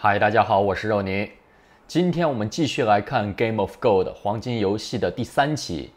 嗨，大家好，我是肉泥。今天我们继续来看《Game of Gold》黄金游戏的第三期。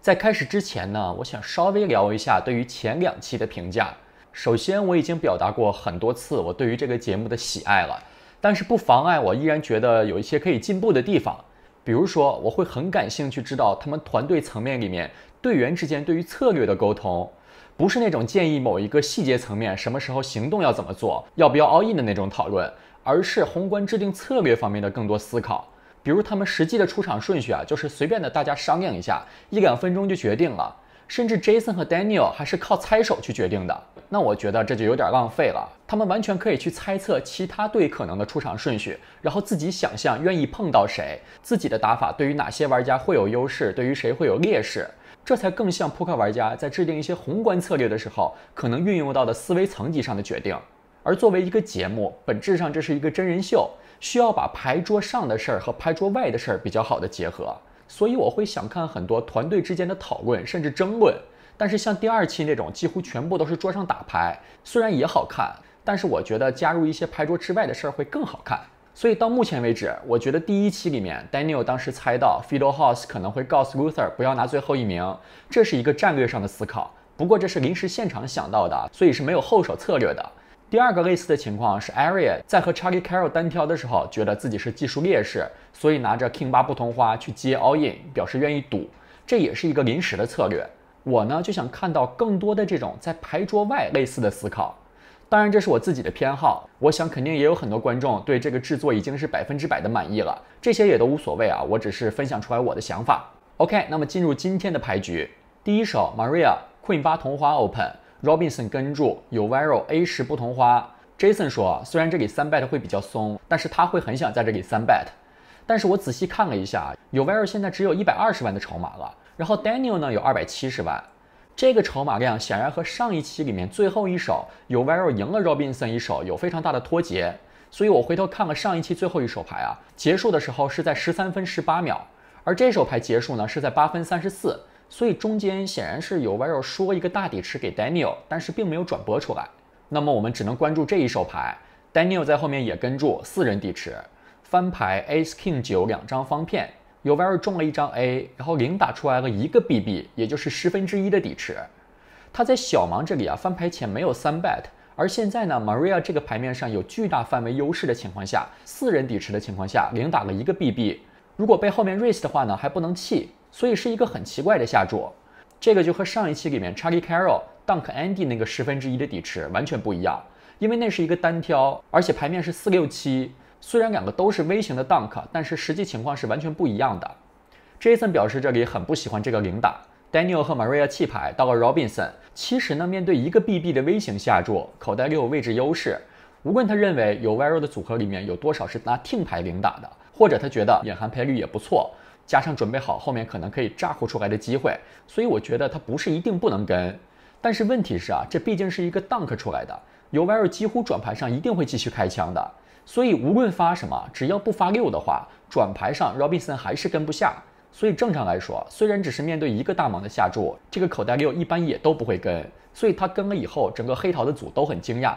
在开始之前呢，我想稍微聊一下对于前两期的评价。首先，我已经表达过很多次我对于这个节目的喜爱了，但是不妨碍我依然觉得有一些可以进步的地方。比如说，我会很感兴趣知道他们团队层面里面队员之间对于策略的沟通，不是那种建议某一个细节层面什么时候行动要怎么做要不要 all in 的那种讨论。而是宏观制定策略方面的更多思考，比如他们实际的出场顺序啊，就是随便的大家商量一下，一两分钟就决定了，甚至 Jason 和 Daniel 还是靠猜手去决定的。那我觉得这就有点浪费了，他们完全可以去猜测其他队可能的出场顺序，然后自己想象愿意碰到谁，自己的打法对于哪些玩家会有优势，对于谁会有劣势，这才更像扑克玩家在制定一些宏观策略的时候可能运用到的思维层级上的决定。而作为一个节目，本质上这是一个真人秀，需要把牌桌上的事儿和牌桌外的事儿比较好的结合。所以我会想看很多团队之间的讨论，甚至争论。但是像第二期那种几乎全部都是桌上打牌，虽然也好看，但是我觉得加入一些牌桌之外的事儿会更好看。所以到目前为止，我觉得第一期里面，Daniel 当时猜到 Fido House 可能会告诉 l o t h e r 不要拿最后一名，这是一个战略上的思考。不过这是临时现场想到的，所以是没有后手策略的。第二个类似的情况是，Aria 在和 Charlie Carroll 单挑的时候，觉得自己是技术劣势，所以拿着 King 八不同花去接 All In，表示愿意赌，这也是一个临时的策略。我呢就想看到更多的这种在牌桌外类似的思考。当然，这是我自己的偏好，我想肯定也有很多观众对这个制作已经是百分之百的满意了，这些也都无所谓啊，我只是分享出来我的想法。OK，那么进入今天的牌局，第一手 Maria Queen 八同花 Open。Robinson 跟住，有 Viral A 十不同花。Jason 说，虽然这里三 bet 会比较松，但是他会很想在这里三 bet。但是我仔细看了一下，有 Viral 现在只有一百二十万的筹码了，然后 Daniel 呢有二百七十万，这个筹码量显然和上一期里面最后一手有 Viral 赢了 Robinson 一手有非常大的脱节。所以我回头看了上一期最后一手牌啊，结束的时候是在十三分十八秒，而这手牌结束呢是在八分三十四。所以中间显然是有维尔说一个大底池给 Daniel，但是并没有转播出来。那么我们只能关注这一手牌。Daniel 在后面也跟注四人底池，翻牌 A King 九两张方片，有 r 尔中了一张 A，然后零打出来了一个 BB，也就是十分之一的底池。他在小盲这里啊翻牌前没有三 b e t 而现在呢 Maria 这个牌面上有巨大范围优势的情况下，四人底池的情况下零打了一个 BB，如果被后面 raise 的话呢还不能弃。所以是一个很奇怪的下注，这个就和上一期里面 Charlie Carroll Dunk Andy 那个十分之一的底池完全不一样，因为那是一个单挑，而且牌面是四六七。虽然两个都是微型的 Dunk，但是实际情况是完全不一样的。Jason 表示这里很不喜欢这个零打。Daniel 和 Maria 弃牌，到了 Robinson。其实呢，面对一个 BB 的微型下注，口袋里有位置优势。无论他认为有 Viral 的组合里面有多少是拿听牌零打的，或者他觉得隐含赔率也不错。加上准备好后面可能可以炸呼出来的机会，所以我觉得他不是一定不能跟，但是问题是啊，这毕竟是一个 dunk 出来的 u v a 几乎转牌上一定会继续开枪的，所以无论发什么，只要不发六的话，转牌上 Robinson 还是跟不下，所以正常来说，虽然只是面对一个大盲的下注，这个口袋六一般也都不会跟，所以他跟了以后，整个黑桃的组都很惊讶，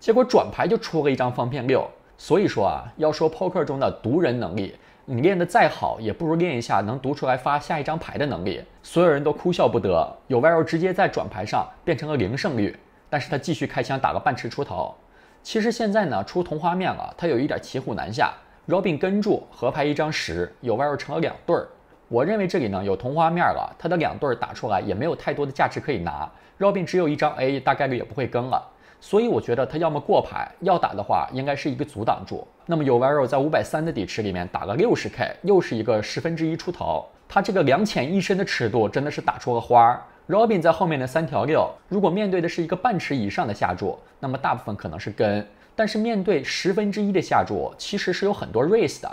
结果转牌就出了一张方片六，所以说啊，要说 poker 中的读人能力。你练得再好，也不如练一下能读出来发下一张牌的能力。所有人都哭笑不得。有外柔直接在转牌上变成了零胜率，但是他继续开枪打个半池出头。其实现在呢，出同花面了，他有一点骑虎难下。Robin 跟住合牌一张十，有外柔成了两对儿。我认为这里呢有同花面了，他的两对儿打出来也没有太多的价值可以拿。Robin 只有一张 A，大概率也不会跟了。所以我觉得他要么过牌，要打的话，应该是一个阻挡住。那么有 v i r o 在五百三的底池里面打了六十 k，又是一个十分之一出头。他这个两浅一深的尺度真的是打出了花儿。Robin 在后面的三条六，如果面对的是一个半池以上的下注，那么大部分可能是跟。但是面对十分之一的下注，其实是有很多 raise 的。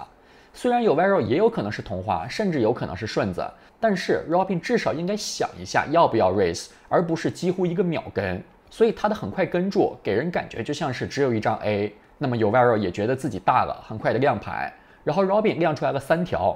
虽然有 v i r o 也有可能是同花，甚至有可能是顺子，但是 Robin 至少应该想一下要不要 raise，而不是几乎一个秒跟。所以他的很快跟住，给人感觉就像是只有一张 A。那么有 v i r o 也觉得自己大了，很快的亮牌。然后 Robin 亮出来了三条，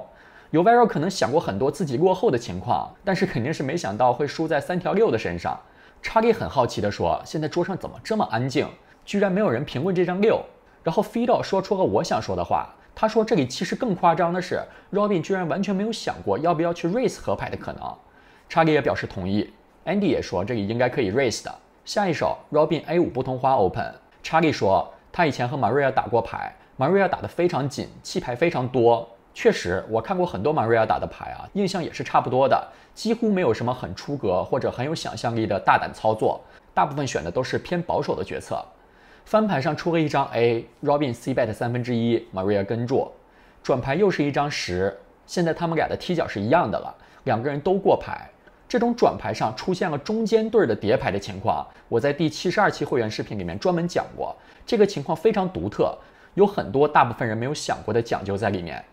有 v i r o 可能想过很多自己落后的情况，但是肯定是没想到会输在三条六的身上。查理很好奇地说：“现在桌上怎么这么安静？居然没有人评论这张六。”然后 Fido 说出了我想说的话，他说：“这里其实更夸张的是，Robin 居然完全没有想过要不要去 raise 合牌的可能。”查理也表示同意，Andy 也说：“这里应该可以 raise 的。”下一手，Robin A 五不通花，Open。查理说，他以前和 Maria 打过牌，Maria 打的非常紧，弃牌非常多。确实，我看过很多 Maria 打的牌啊，印象也是差不多的，几乎没有什么很出格或者很有想象力的大胆操作，大部分选的都是偏保守的决策。翻牌上出了一张 A，Robin C bet 三分之一，Maria 跟注。转牌又是一张十，现在他们俩的踢脚是一样的了，两个人都过牌。这种转牌上出现了中间对儿的叠牌的情况，我在第七十二期会员视频里面专门讲过，这个情况非常独特，有很多大部分人没有想过的讲究在里面。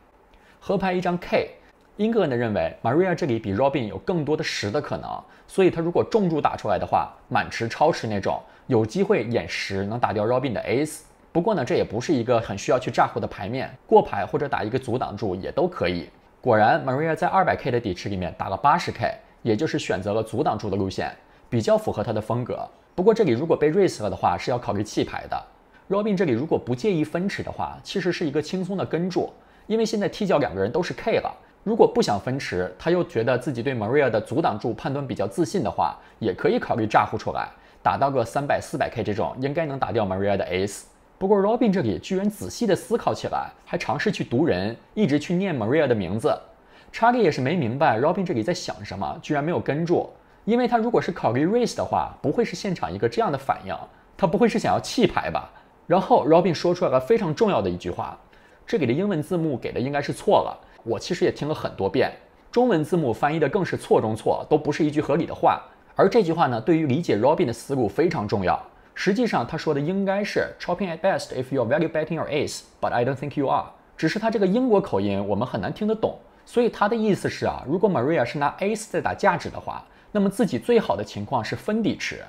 合牌一张 K，英格恩认为 Maria 这里比 Robin 有更多的十的可能，所以他如果重注打出来的话，满池超池那种，有机会眼十能打掉 Robin 的 A。c e 不过呢，这也不是一个很需要去炸胡的牌面，过牌或者打一个阻挡注也都可以。果然，Maria 在二百 K 的底池里面打了八十 K。也就是选择了阻挡住的路线，比较符合他的风格。不过这里如果被 risk 了的话，是要考虑弃牌的。Robin 这里如果不介意分池的话，其实是一个轻松的跟住，因为现在踢脚两个人都是 K 了。如果不想分池，他又觉得自己对 Maria 的阻挡住判断比较自信的话，也可以考虑炸呼出来，打到个三百四百 K 这种，应该能打掉 Maria 的 Ace。不过 Robin 这里居然仔细的思考起来，还尝试去读人，一直去念 Maria 的名字。查理也是没明白 Robin 这里在想什么，居然没有跟住，因为他如果是考虑 race 的话，不会是现场一个这样的反应，他不会是想要弃牌吧？然后 Robin 说出来了非常重要的一句话，这里的英文字幕给的应该是错了，我其实也听了很多遍，中文字幕翻译的更是错中错，都不是一句合理的话。而这句话呢，对于理解 Robin 的思路非常重要。实际上他说的应该是 “Chopping at best if you r e value betting your ace, but I don't think you are”，只是他这个英国口音我们很难听得懂。所以他的意思是啊，如果 Maria 是拿 Ace 在打价值的话，那么自己最好的情况是分底池。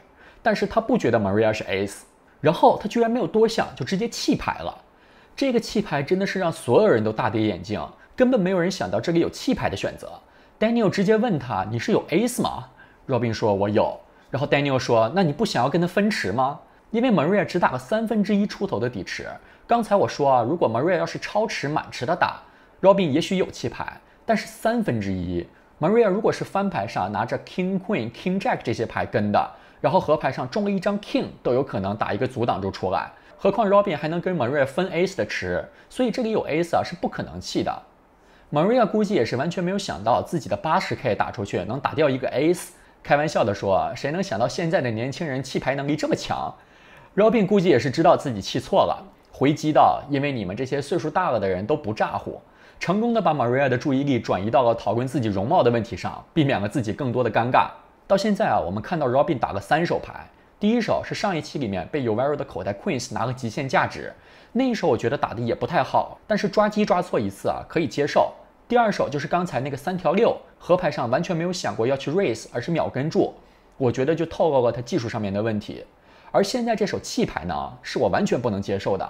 但是他不觉得 Maria 是 Ace，然后他居然没有多想就直接弃牌了。这个弃牌真的是让所有人都大跌眼镜，根本没有人想到这里有弃牌的选择。Daniel 直接问他，你是有 Ace 吗？Robin 说，我有。然后 Daniel 说，那你不想要跟他分池吗？因为 Maria 只打了三分之一出头的底池。刚才我说啊，如果 Maria 要是超池满池的打。Robin 也许有弃牌，但是三分之一。Maria 如果是翻牌上拿着 King Queen King Jack 这些牌跟的，然后河牌上中了一张 King，都有可能打一个阻挡就出来。何况 Robin 还能跟 Maria 分 Ace 的池，所以这里有 Ace 啊是不可能弃的。Maria 估计也是完全没有想到自己的八十 K 打出去能打掉一个 Ace。开玩笑的说，谁能想到现在的年轻人弃牌能力这么强？Robin 估计也是知道自己弃错了，回击道：“因为你们这些岁数大了的人都不咋呼。”成功的把 Maria 的注意力转移到了讨论自己容貌的问题上，避免了自己更多的尴尬。到现在啊，我们看到 Robin 打了三手牌，第一手是上一期里面被 Uvaro 的口袋 Queens 拿了极限价值，那一手我觉得打的也不太好，但是抓机抓错一次啊可以接受。第二手就是刚才那个三条六，和牌上完全没有想过要去 Raise，而是秒跟住，我觉得就透露了他技术上面的问题。而现在这手弃牌呢，是我完全不能接受的。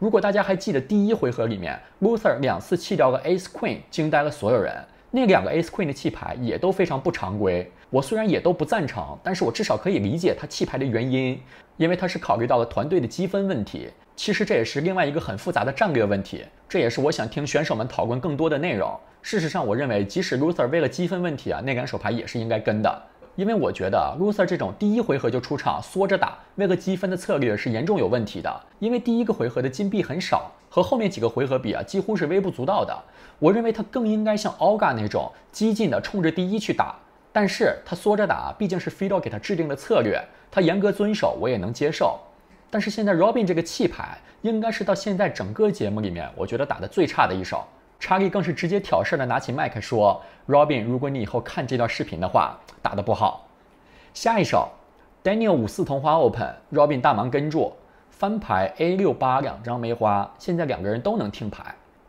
如果大家还记得第一回合里面，Loser 两次弃掉个 Ace Queen，惊呆了所有人。那两个 Ace Queen 的弃牌也都非常不常规。我虽然也都不赞成，但是我至少可以理解他弃牌的原因，因为他是考虑到了团队的积分问题。其实这也是另外一个很复杂的战略问题。这也是我想听选手们讨论更多的内容。事实上，我认为即使 Loser 为了积分问题啊，那两手牌也是应该跟的。因为我觉得 l e r 这种第一回合就出场缩着打，为了积分的策略是严重有问题的。因为第一个回合的金币很少，和后面几个回合比啊，几乎是微不足道的。我认为他更应该像 Olga 那种激进的冲着第一去打。但是他缩着打，毕竟是 Fido 给他制定的策略，他严格遵守，我也能接受。但是现在 Robin 这个弃牌，应该是到现在整个节目里面，我觉得打的最差的一手。查理更是直接挑事儿的，拿起麦克说：“Robin，如果你以后看这段视频的话，打得不好。下一手，Daniel 五四同花 open，Robin 大忙跟住，翻牌 A 六八两张梅花，现在两个人都能听牌。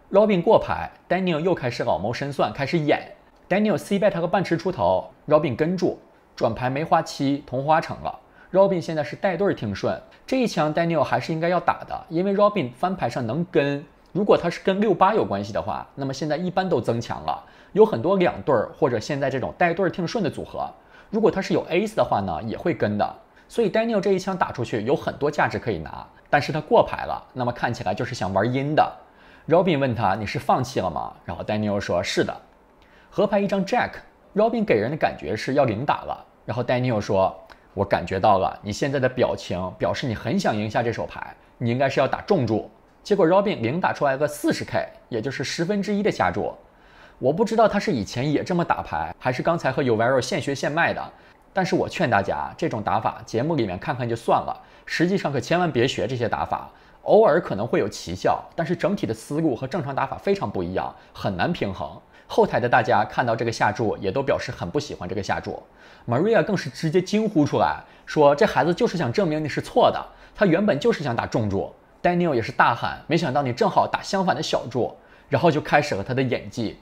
Robin 过牌，Daniel 又开始老谋深算，开始演。Daniel c bet 他个半池出头，Robin 跟住，转牌梅花七同花成了。Robin 现在是带队听顺，这一枪 Daniel 还是应该要打的，因为 Robin 翻牌上能跟。”如果他是跟六八有关系的话，那么现在一般都增强了，有很多两对儿或者现在这种带对儿听顺的组合。如果他是有 A e 的话呢，也会跟的。所以 Daniel 这一枪打出去，有很多价值可以拿，但是他过牌了，那么看起来就是想玩阴的。Robin 问他你是放弃了吗？然后 Daniel 说是的。合牌一张 Jack，Robin 给人的感觉是要零打了。然后 Daniel 说，我感觉到了，你现在的表情表示你很想赢下这手牌，你应该是要打重注。结果 Robin 零打出来个四十 k，也就是十分之一的下注。我不知道他是以前也这么打牌，还是刚才和 u v i r o 现学现卖的。但是我劝大家，这种打法节目里面看看就算了，实际上可千万别学这些打法。偶尔可能会有奇效，但是整体的思路和正常打法非常不一样，很难平衡。后台的大家看到这个下注，也都表示很不喜欢这个下注。Maria 更是直接惊呼出来说：“这孩子就是想证明你是错的，他原本就是想打重注。” Daniel 也是大喊，没想到你正好打相反的小注，然后就开始了他的演技。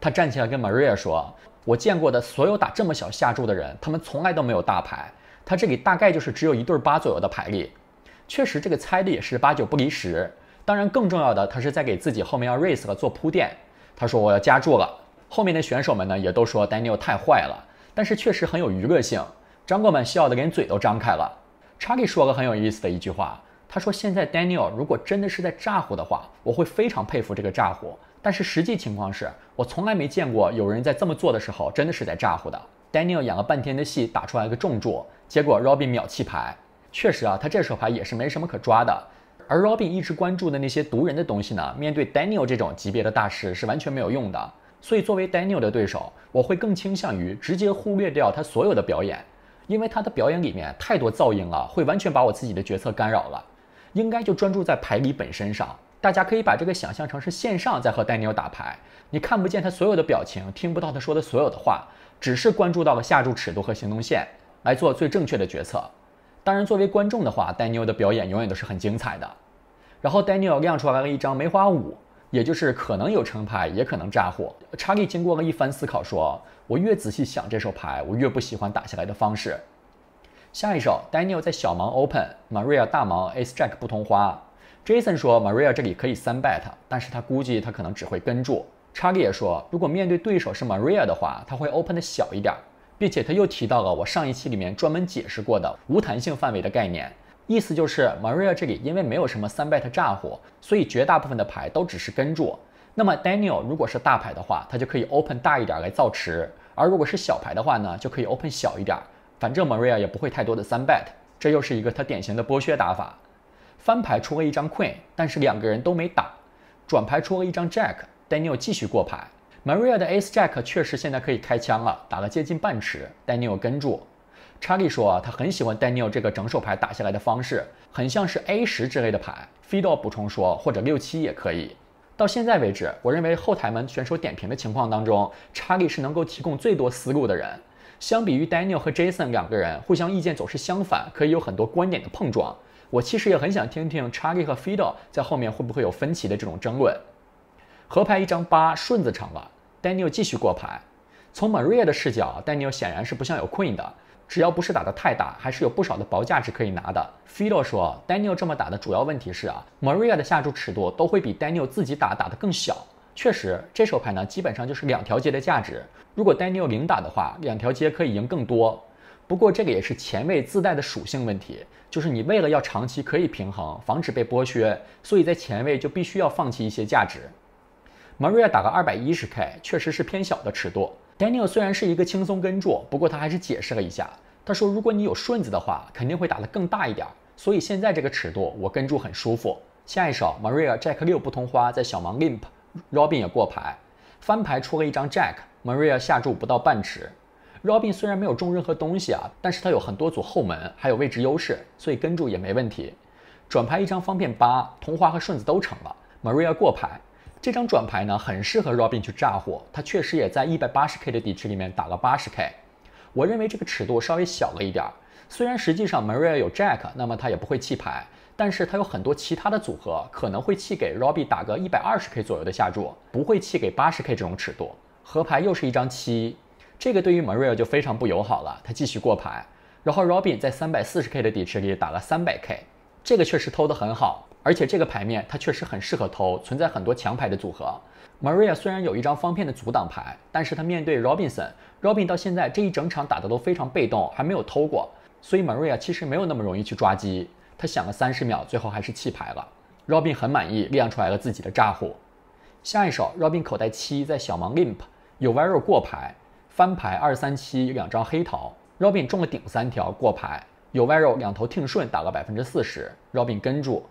他站起来跟 Maria 说：“我见过的所有打这么小下注的人，他们从来都没有大牌。他这里大概就是只有一对八左右的牌力。确实，这个猜的也是八九不离十。当然，更重要的，他是在给自己后面要 race 了做铺垫。他说我要加注了。后面的选手们呢，也都说 Daniel 太坏了，但是确实很有娱乐性。张哥们笑得连嘴都张开了。Chucky 说个很有意思的一句话。”他说：“现在 Daniel 如果真的是在诈唬的话，我会非常佩服这个诈唬。但是实际情况是，我从来没见过有人在这么做的时候真的是在诈唬的。Daniel 演了半天的戏，打出来个重注，结果 r o b i n 秒弃牌。确实啊，他这手牌也是没什么可抓的。而 r o b i n 一直关注的那些毒人的东西呢，面对 Daniel 这种级别的大师是完全没有用的。所以作为 Daniel 的对手，我会更倾向于直接忽略掉他所有的表演，因为他的表演里面太多噪音了，会完全把我自己的决策干扰了。”应该就专注在牌理本身上，大家可以把这个想象成是线上在和 Daniel 打牌，你看不见他所有的表情，听不到他说的所有的话，只是关注到了下注尺度和行动线来做最正确的决策。当然，作为观众的话，Daniel 的表演永远都是很精彩的。然后 Daniel 亮出来了一张梅花五，也就是可能有成牌，也可能炸胡。查理经过了一番思考，说：“我越仔细想这手牌，我越不喜欢打下来的方式。”下一首 d a n i e l 在小盲 open，Maria 大盲，Ace Jack 不同花。Jason 说 Maria 这里可以三 bet，但是他估计他可能只会跟注。c h a r i e 也说，如果面对对手是 Maria 的话，他会 open 的小一点，并且他又提到了我上一期里面专门解释过的无弹性范围的概念，意思就是 Maria 这里因为没有什么三 bet 炸火，所以绝大部分的牌都只是跟注。那么 Daniel 如果是大牌的话，他就可以 open 大一点来造池，而如果是小牌的话呢，就可以 open 小一点。反正 Maria 也不会太多的三 bet，这又是一个他典型的剥削打法。翻牌出了一张 Queen，但是两个人都没打。转牌出了一张 Jack，Daniel 继续过牌。Maria 的 Ace Jack 确实现在可以开枪了，打了接近半池。Daniel 跟住。查理说啊，他很喜欢 Daniel 这个整手牌打下来的方式，很像是 A 十之类的牌。Fido 补充说，或者六七也可以。到现在为止，我认为后台们选手点评的情况当中查理是能够提供最多思路的人。相比于 Daniel 和 Jason 两个人互相意见总是相反，可以有很多观点的碰撞。我其实也很想听听 Charlie 和 Fido 在后面会不会有分歧的这种争论。河牌一张八顺子成了，Daniel 继续过牌。从 Maria 的视角，Daniel 显然是不像有 Queen 的，只要不是打的太大，还是有不少的薄价值可以拿的。Fido 说，Daniel 这么打的主要问题是啊，Maria 的下注尺度都会比 Daniel 自己打打的更小。确实，这手牌呢，基本上就是两条街的价值。如果 Daniel 萌打的话，两条街可以赢更多。不过这个也是前卫自带的属性问题，就是你为了要长期可以平衡，防止被剥削，所以在前卫就必须要放弃一些价值。Maria 打个二百一十 K，确实是偏小的尺度。Daniel 虽然是一个轻松跟注，不过他还是解释了一下，他说如果你有顺子的话，肯定会打得更大一点。所以现在这个尺度，我跟注很舒服。下一手 Maria Jack 六不同花，在小盲 limp。Robin 也过牌，翻牌出了一张 Jack，Maria 下注不到半池。Robin 虽然没有中任何东西啊，但是他有很多组后门，还有位置优势，所以跟注也没问题。转牌一张方便八，同花和顺子都成了，Maria 过牌。这张转牌呢，很适合 Robin 去炸火，他确实也在一百八十 K 的底池里面打了八十 K。我认为这个尺度稍微小了一点儿，虽然实际上 Maria 有 Jack，那么他也不会弃牌。但是他有很多其他的组合，可能会弃给 Robbie 打个一百二十 K 左右的下注，不会弃给八十 K 这种尺度。和牌又是一张七，这个对于 Maria 就非常不友好了。他继续过牌，然后 r o b i n 在三百四十 K 的底池里打了三百 K，这个确实偷得很好，而且这个牌面他确实很适合偷，存在很多强牌的组合。Maria 虽然有一张方片的阻挡牌，但是他面对 r o b i n s o n r o b i n 到现在这一整场打的都非常被动，还没有偷过，所以 Maria 其实没有那么容易去抓机。他想了三十秒，最后还是弃牌了。Robin 很满意，亮出来了自己的炸胡。下一手，Robin 口袋七在小盲 limp，有 viral 过牌翻牌二三七，两张黑桃。Robin 中了顶三条过牌，有 viral 两头听顺，打了百分之四十。Robin 跟住。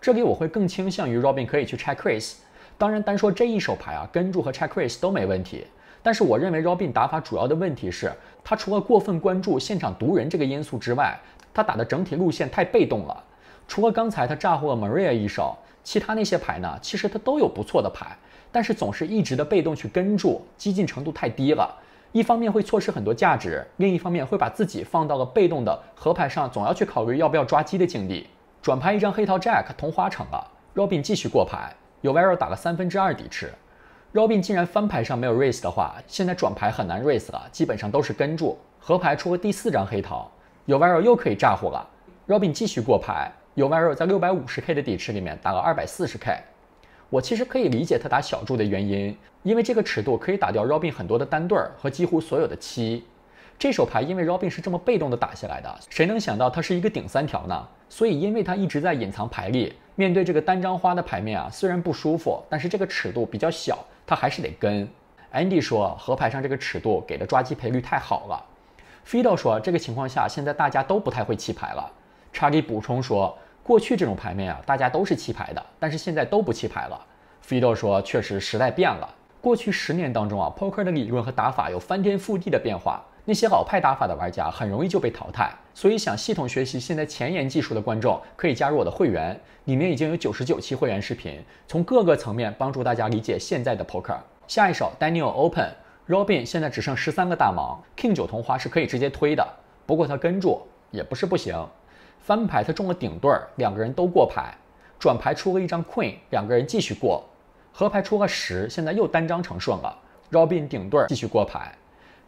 这里我会更倾向于 Robin 可以去拆 Chris。当然，单说这一手牌啊，跟住和拆 Chris 都没问题。但是我认为 Robin 打法主要的问题是他除了过分关注现场毒人这个因素之外，他打的整体路线太被动了。除了刚才他炸糊了 Maria 一手，其他那些牌呢，其实他都有不错的牌，但是总是一直的被动去跟住，激进程度太低了。一方面会错失很多价值，另一方面会把自己放到了被动的河牌上，总要去考虑要不要抓鸡的境地。转牌一张黑桃 Jack 同花成了，Robin 继续过牌，有 Vero 打了三分之二底池。Robin 竟然翻牌上没有 raise 的话，现在转牌很难 raise 了，基本上都是跟注。河牌出第四张黑桃，有 Vero 又可以炸胡了。Robin 继续过牌，有 Vero 在六百五十 K 的底池里面打了二百四十 K。我其实可以理解他打小注的原因，因为这个尺度可以打掉 Robin 很多的单对儿和几乎所有的七。这手牌因为 Robin 是这么被动的打下来的，谁能想到他是一个顶三条呢？所以因为他一直在隐藏牌力，面对这个单张花的牌面啊，虽然不舒服，但是这个尺度比较小。他还是得跟，Andy 说，河牌上这个尺度给的抓机赔率太好了。Fido 说，这个情况下现在大家都不太会弃牌了。查理补充说，过去这种牌面啊，大家都是弃牌的，但是现在都不弃牌了。Fido 说，确实时代变了。过去十年当中啊，Poker 的理论和打法有翻天覆地的变化。那些老派打法的玩家很容易就被淘汰，所以想系统学习现在前沿技术的观众可以加入我的会员，里面已经有九十九期会员视频，从各个层面帮助大家理解现在的 poker。下一手 Daniel open，Robin 现在只剩十三个大盲 k i n g 九同花是可以直接推的，不过他跟住也不是不行。翻牌他中了顶对儿，两个人都过牌。转牌出了一张 Queen，两个人继续过。河牌出个十，现在又单张成顺了，Robin 顶对儿继续过牌。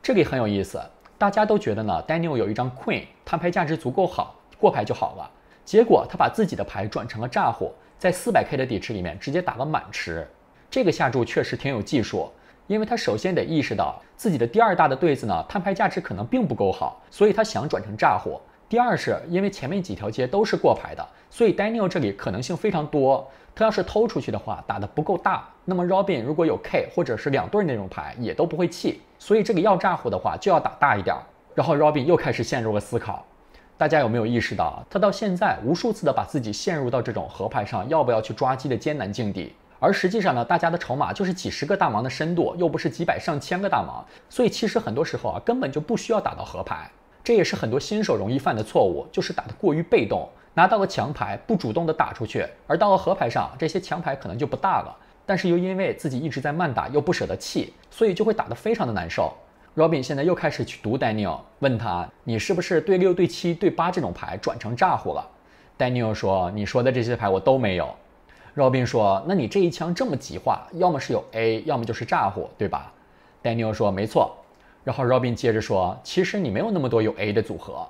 这里很有意思，大家都觉得呢，Daniel 有一张 Queen，摊牌价值足够好，过牌就好了。结果他把自己的牌转成了炸火，在 400K 的底池里面直接打个满池，这个下注确实挺有技术。因为他首先得意识到自己的第二大的对子呢，摊牌价值可能并不够好，所以他想转成炸火。第二是因为前面几条街都是过牌的，所以 Daniel 这里可能性非常多，他要是偷出去的话，打的不够大。那么 Robin 如果有 K 或者是两对那种牌，也都不会弃。所以这里要炸胡的话，就要打大一点。然后 Robin 又开始陷入了思考。大家有没有意识到，他到现在无数次的把自己陷入到这种河牌上要不要去抓鸡的艰难境地？而实际上呢，大家的筹码就是几十个大盲的深度，又不是几百上千个大盲。所以其实很多时候啊，根本就不需要打到河牌。这也是很多新手容易犯的错误，就是打的过于被动，拿到了强牌不主动的打出去，而到了河牌上，这些强牌可能就不大了。但是又因为自己一直在慢打，又不舍得弃，所以就会打得非常的难受。Robin 现在又开始去读 Daniel，问他：“你是不是对六、对七、对八这种牌转成炸胡了？”Daniel 说：“你说的这些牌我都没有。”Robin 说：“那你这一枪这么急化，要么是有 A，要么就是炸胡，对吧？”Daniel 说：“没错。”然后 Robin 接着说：“其实你没有那么多有 A 的组合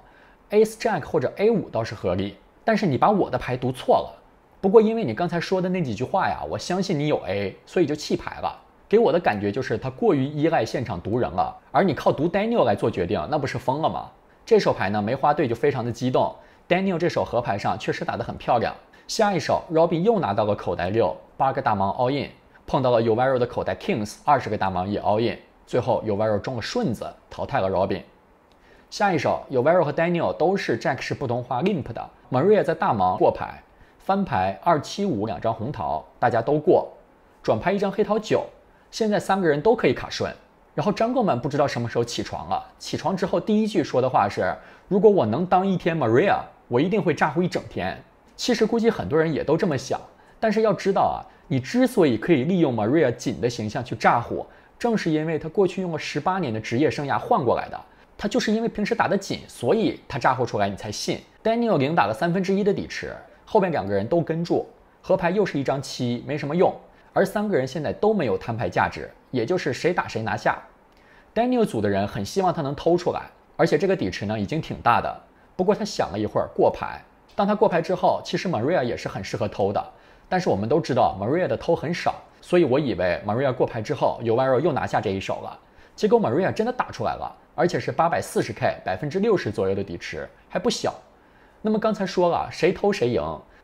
，Ace Jack 或者 A 五倒是合理，但是你把我的牌读错了。”不过，因为你刚才说的那几句话呀，我相信你有 A，所以就弃牌了。给我的感觉就是他过于依赖现场读人了，而你靠读 Daniel 来做决定，那不是疯了吗？这手牌呢，梅花队就非常的激动。Daniel 这手河牌上确实打得很漂亮。下一手，Robbie 又拿到了口袋六，八个大盲 All In，碰到了 u v a r o 的口袋 Kings，二十个大盲也 All In，最后 u v a r o 中了顺子，淘汰了 Robbie。下一手 u v a r o 和 Daniel 都是 Jack 是不同花 Limp 的，Maria 在大盲过牌。翻牌二七五两张红桃，大家都过，转牌一张黑桃九，现在三个人都可以卡顺。然后张哥们不知道什么时候起床了，起床之后第一句说的话是：如果我能当一天 Maria，我一定会炸呼一整天。其实估计很多人也都这么想，但是要知道啊，你之所以可以利用 Maria 紧的形象去炸呼，正是因为他过去用了十八年的职业生涯换过来的。他就是因为平时打得紧，所以他炸呼出来你才信。Daniel 零打了三分之一的底池。后面两个人都跟住，合牌又是一张七，没什么用。而三个人现在都没有摊牌价值，也就是谁打谁拿下。Daniel 组的人很希望他能偷出来，而且这个底池呢已经挺大的。不过他想了一会儿过牌。当他过牌之后，其实 Maria 也是很适合偷的，但是我们都知道 Maria 的偷很少，所以我以为 Maria 过牌之后 y o u v a r o 又拿下这一手了。结果 Maria 真的打出来了，而且是八百四十 K，百分之六十左右的底池，还不小。那么刚才说了，谁偷谁赢，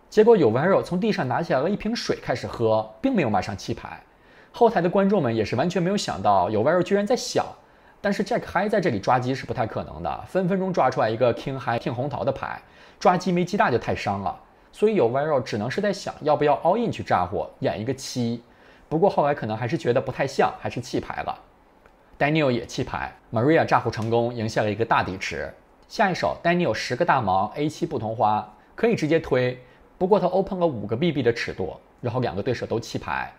结果有弯肉从地上拿起来了一瓶水开始喝，并没有马上弃牌。后台的观众们也是完全没有想到，有弯肉居然在想。但是 Jack High 在这里抓鸡是不太可能的，分分钟抓出来一个 King High、King 红桃的牌，抓鸡没鸡大就太伤了。所以有弯肉只能是在想，要不要 All In 去炸火，演一个七。不过后来可能还是觉得不太像，还是弃牌了。Daniel 也弃牌，Maria 炸火成功，赢下了一个大底池。下一手，丹尼有十个大盲，A 七不同花，可以直接推。不过他 open 了五个 BB 的尺度，然后两个对手都弃牌。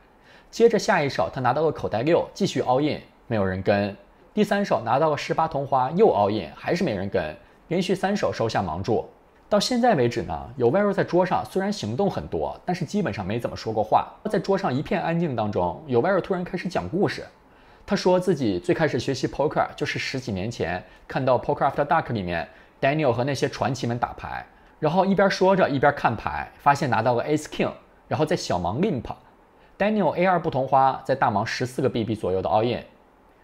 接着下一手，他拿到了口袋六，继续 all in，没有人跟。第三手拿到了十八同花，又 all in，还是没人跟。连续三手收下盲注。到现在为止呢，有 v i r o 在桌上，虽然行动很多，但是基本上没怎么说过话。在桌上一片安静当中，有 v i r o 突然开始讲故事。他说自己最开始学习 poker 就是十几年前看到 poker after dark 里面 Daniel 和那些传奇们打牌，然后一边说着一边看牌，发现拿到了 ace king，然后在小盲 limp，Daniel a2 不同花在大盲十四个 bb 左右的 all in，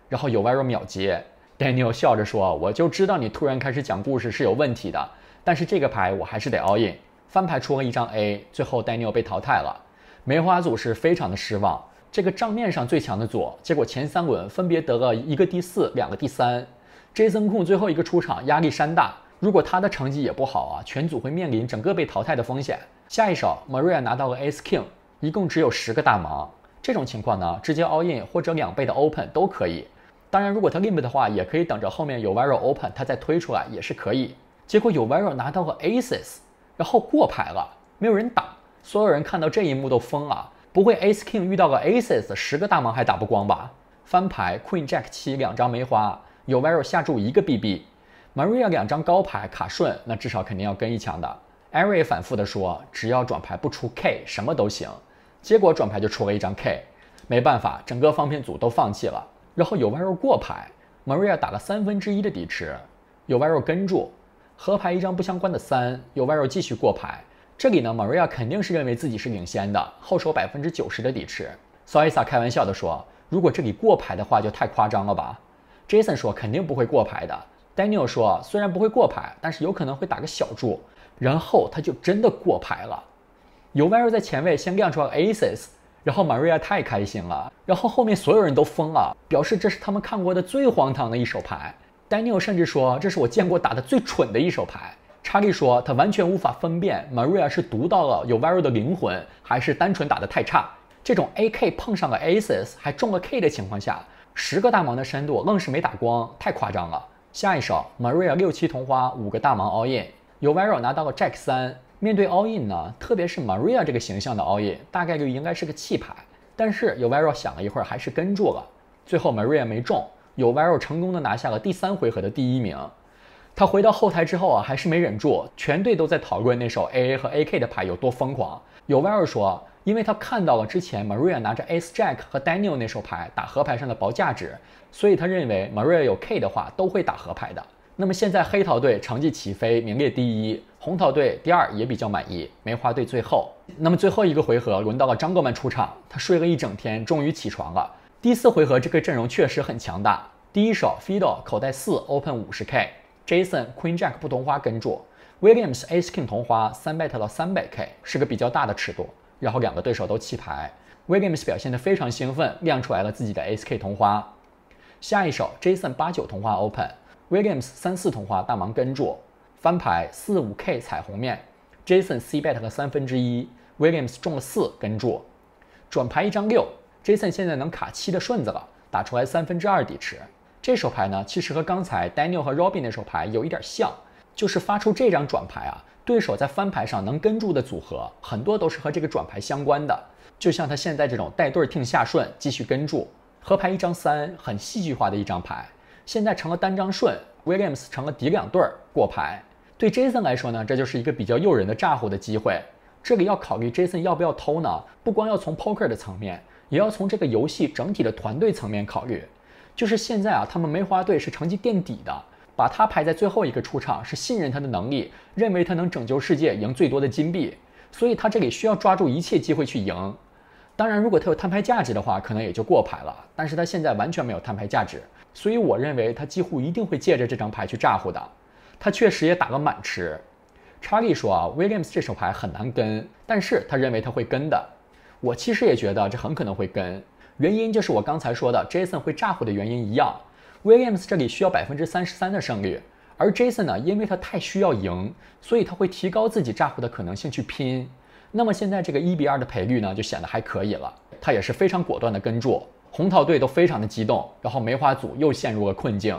然后有 v i r o 秒接，Daniel 笑着说，我就知道你突然开始讲故事是有问题的，但是这个牌我还是得 all in，翻牌出了一张 a，最后 Daniel 被淘汰了，梅花组是非常的失望。这个账面上最强的组，结果前三轮分别得了一个第四，两个第三。J 森控最后一个出场，压力山大。如果他的成绩也不好啊，全组会面临整个被淘汰的风险。下一手，Maria 拿到了 Ace King，一共只有十个大盲。这种情况呢，直接 All In 或者两倍的 Open 都可以。当然，如果他 Limit 的话，也可以等着后面有 v i r a l Open 他再推出来也是可以。结果有 Viral 拿到了 Ace，s 然后过牌了，没有人挡，所有人看到这一幕都疯了。不会，Ace King 遇到个 Ace，s 十个大盲还打不光吧？翻牌 Queen Jack 七，两张梅花。有 v i r o 下注一个 BB，Maria 两张高牌卡顺，那至少肯定要跟一枪的。a 瑞反复的说，只要转牌不出 K，什么都行。结果转牌就出了一张 K，没办法，整个方片组都放弃了。然后有 v i r o 过牌，Maria 打了三分之一的底池，有 v i r o 跟住，河牌一张不相关的三，有 v i r o 继续过牌。这里呢，Maria 肯定是认为自己是领先的，后手百分之九十的底池。Sosa 开玩笑的说，如果这里过牌的话，就太夸张了吧。Jason 说肯定不会过牌的。Daniel 说虽然不会过牌，但是有可能会打个小注。然后他就真的过牌了。有 r 家在前位先亮出了 Aces，然后 Maria 太开心了，然后后面所有人都疯了，表示这是他们看过的最荒唐的一手牌。Daniel 甚至说这是我见过打的最蠢的一手牌。查理说，他完全无法分辨 Maria 是读到了有 v e r o 的灵魂，还是单纯打得太差。这种 AK 碰上了 Ace s 还中了 K 的情况下，十个大盲的深度愣是没打光，太夸张了。下一手 Maria 六七同花，五个大盲 All In，有 v e r o 拿到了 Jack 三。面对 All In 呢，特别是 Maria 这个形象的 All In，大概率应该是个弃牌。但是有 v e r o 想了一会儿，还是跟住了。最后 Maria 没中，有 v e r o 成功的拿下了第三回合的第一名。他回到后台之后啊，还是没忍住，全队都在讨论那手 A A 和 A K 的牌有多疯狂。有网友说，因为他看到了之前 Maria 拿着 Ace Jack 和 Daniel 那手牌打河牌上的薄价值，所以他认为 Maria 有 K 的话都会打河牌的。那么现在黑桃队成绩起飞，名列第一，红桃队第二也比较满意，梅花队最后。那么最后一个回合轮到了张哥们出场，他睡了一整天，终于起床了。第四回合这个阵容确实很强大，第一手 Fiddle 口袋四 Open 五十 K。Jason Queen Jack 不同花跟住，Williams Ace King 同花，3bet 到 300k 是个比较大的尺度。然后两个对手都弃牌，Williams 表现得非常兴奋，亮出来了自己的 Ace k 同花。下一手 Jason 八九同花 open，Williams 三四同花大盲跟住，翻牌四五 K 彩虹面，Jason c bet 和三分之一，Williams 中了四跟住，转牌一张六，Jason 现在能卡七的顺子了，打出来三分之二底池。这手牌呢，其实和刚才 Daniel 和 r o b i n 那手牌有一点像，就是发出这张转牌啊，对手在翻牌上能跟住的组合很多都是和这个转牌相关的。就像他现在这种带儿听下顺，继续跟住，河牌一张三，很戏剧化的一张牌，现在成了单张顺，Williams 成了底两对过牌。对 Jason 来说呢，这就是一个比较诱人的诈唬的机会。这里要考虑 Jason 要不要偷呢，不光要从 poker 的层面，也要从这个游戏整体的团队层面考虑。就是现在啊，他们梅花队是成绩垫底的，把他排在最后一个出场，是信任他的能力，认为他能拯救世界，赢最多的金币，所以他这里需要抓住一切机会去赢。当然，如果他有摊牌价值的话，可能也就过牌了。但是他现在完全没有摊牌价值，所以我认为他几乎一定会借着这张牌去咋呼的。他确实也打个满池。查理说啊，Williams 这手牌很难跟，但是他认为他会跟的。我其实也觉得这很可能会跟。原因就是我刚才说的，Jason 会炸胡的原因一样。Williams 这里需要百分之三十三的胜率，而 Jason 呢，因为他太需要赢，所以他会提高自己炸胡的可能性去拼。那么现在这个一比二的赔率呢，就显得还可以了。他也是非常果断的跟注，红桃队都非常的激动，然后梅花组又陷入了困境。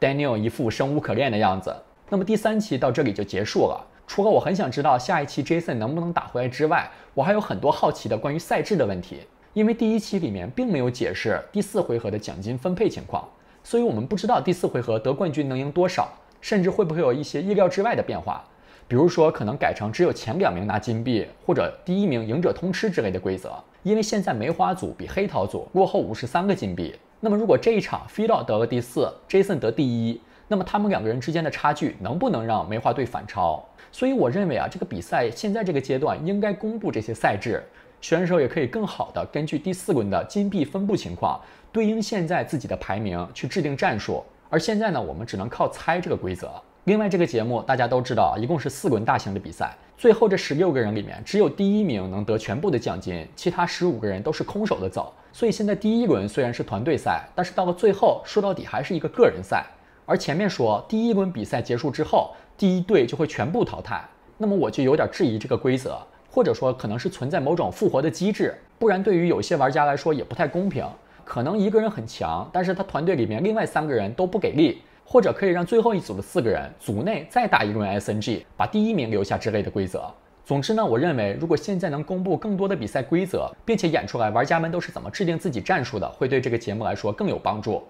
Daniel 一副生无可恋的样子。那么第三期到这里就结束了。除了我很想知道下一期 Jason 能不能打回来之外，我还有很多好奇的关于赛制的问题。因为第一期里面并没有解释第四回合的奖金分配情况，所以我们不知道第四回合得冠军能赢多少，甚至会不会有一些意料之外的变化。比如说，可能改成只有前两名拿金币，或者第一名赢者通吃之类的规则。因为现在梅花组比黑桃组落后五十三个金币，那么如果这一场 p h d l 得了第四，Jason 得第一，那么他们两个人之间的差距能不能让梅花队反超？所以我认为啊，这个比赛现在这个阶段应该公布这些赛制。选手也可以更好的根据第四轮的金币分布情况，对应现在自己的排名去制定战术。而现在呢，我们只能靠猜这个规则。另外，这个节目大家都知道，一共是四轮大型的比赛，最后这十六个人里面，只有第一名能得全部的奖金，其他十五个人都是空手的走。所以现在第一轮虽然是团队赛，但是到了最后说到底还是一个个人赛。而前面说第一轮比赛结束之后，第一队就会全部淘汰，那么我就有点质疑这个规则。或者说，可能是存在某种复活的机制，不然对于有些玩家来说也不太公平。可能一个人很强，但是他团队里面另外三个人都不给力，或者可以让最后一组的四个人组内再打一轮 SNG，把第一名留下之类的规则。总之呢，我认为如果现在能公布更多的比赛规则，并且演出来玩家们都是怎么制定自己战术的，会对这个节目来说更有帮助。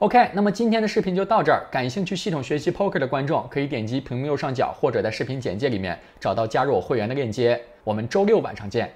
OK，那么今天的视频就到这儿。感兴趣系统学习 poker 的观众，可以点击屏幕右上角，或者在视频简介里面找到加入我会员的链接。我们周六晚上见。